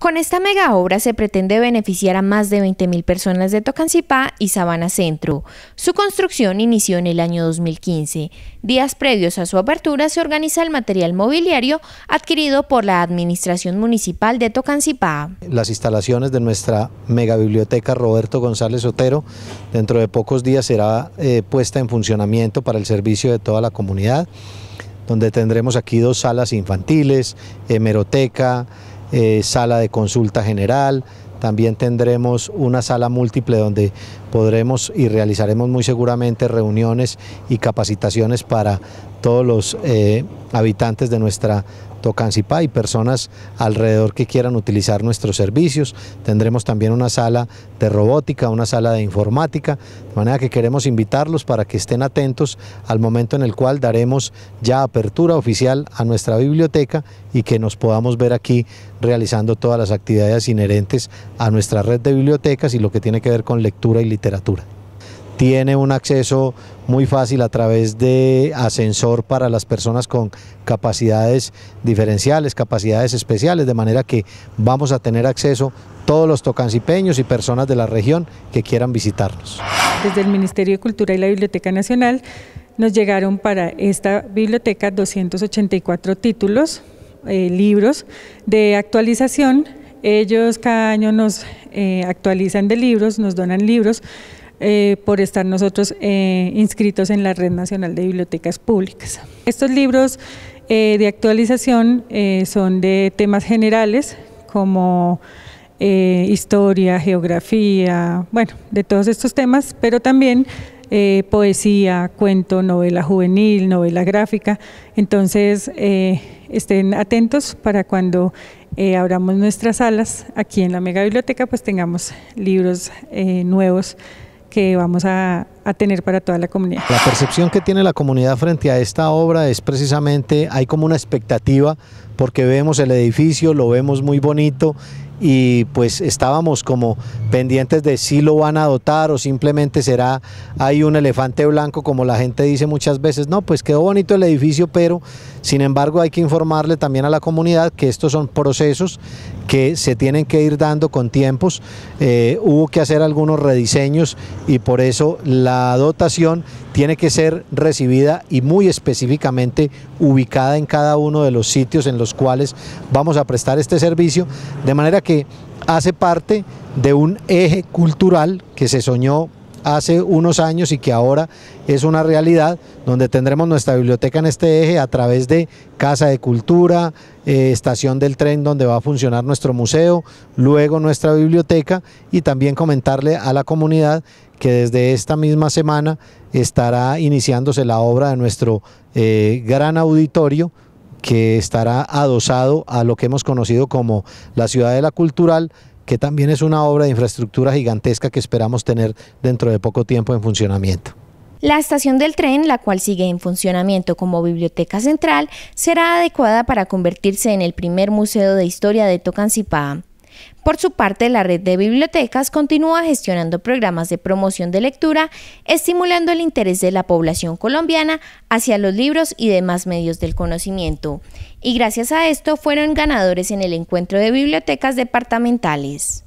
Con esta mega obra se pretende beneficiar a más de 20.000 personas de Tocancipá y Sabana Centro. Su construcción inició en el año 2015. Días previos a su apertura se organiza el material mobiliario adquirido por la Administración Municipal de Tocancipá. Las instalaciones de nuestra mega biblioteca Roberto González Otero dentro de pocos días será eh, puesta en funcionamiento para el servicio de toda la comunidad, donde tendremos aquí dos salas infantiles, hemeroteca, eh, sala de consulta general, también tendremos una sala múltiple donde podremos y realizaremos muy seguramente reuniones y capacitaciones para todos los eh, habitantes de nuestra Tocancipá y personas alrededor que quieran utilizar nuestros servicios. Tendremos también una sala de robótica, una sala de informática, de manera que queremos invitarlos para que estén atentos al momento en el cual daremos ya apertura oficial a nuestra biblioteca y que nos podamos ver aquí realizando todas las actividades inherentes a nuestra red de bibliotecas y lo que tiene que ver con lectura y literatura tiene un acceso muy fácil a través de ascensor para las personas con capacidades diferenciales, capacidades especiales, de manera que vamos a tener acceso todos los tocancipeños y personas de la región que quieran visitarnos. Desde el Ministerio de Cultura y la Biblioteca Nacional nos llegaron para esta biblioteca 284 títulos, eh, libros de actualización. Ellos cada año nos eh, actualizan de libros, nos donan libros eh, por estar nosotros eh, inscritos en la Red Nacional de Bibliotecas Públicas. Estos libros eh, de actualización son de temas generales como historia, geografía, bueno, de todos estos temas, pero también poesía, cuento, novela juvenil, novela gráfica. Entonces, estén atentos para cuando abramos nuestras salas aquí en la Mega Biblioteca, pues tengamos libros nuevos que vamos a, tener para toda la comunidad. La percepción que tiene la comunidad frente a esta obra es precisamente, hay como una expectativa porque vemos el edificio, lo vemos muy bonito y pues estábamos como pendientes de si lo van a dotar o simplemente será hay un elefante blanco como la gente dice muchas veces, no, pues quedó bonito el edificio, pero sin embargo hay que informarle también a la comunidad que estos son procesos que se tienen que ir dando con tiempos, eh, hubo que hacer algunos rediseños y por eso la dotación tiene que ser recibida y muy específicamente ubicada en cada uno de los sitios en los cuales vamos a prestar este servicio, de manera que que hace parte de un eje cultural que se soñó hace unos años y que ahora es una realidad, donde tendremos nuestra biblioteca en este eje a través de Casa de Cultura, eh, Estación del Tren donde va a funcionar nuestro museo, luego nuestra biblioteca y también comentarle a la comunidad que desde esta misma semana estará iniciándose la obra de nuestro eh, gran auditorio que estará adosado a lo que hemos conocido como la Ciudad de la Cultural, que también es una obra de infraestructura gigantesca que esperamos tener dentro de poco tiempo en funcionamiento. La estación del tren, la cual sigue en funcionamiento como biblioteca central, será adecuada para convertirse en el primer museo de historia de Tocancipá. Por su parte, la red de bibliotecas continúa gestionando programas de promoción de lectura, estimulando el interés de la población colombiana hacia los libros y demás medios del conocimiento. Y gracias a esto fueron ganadores en el encuentro de bibliotecas departamentales.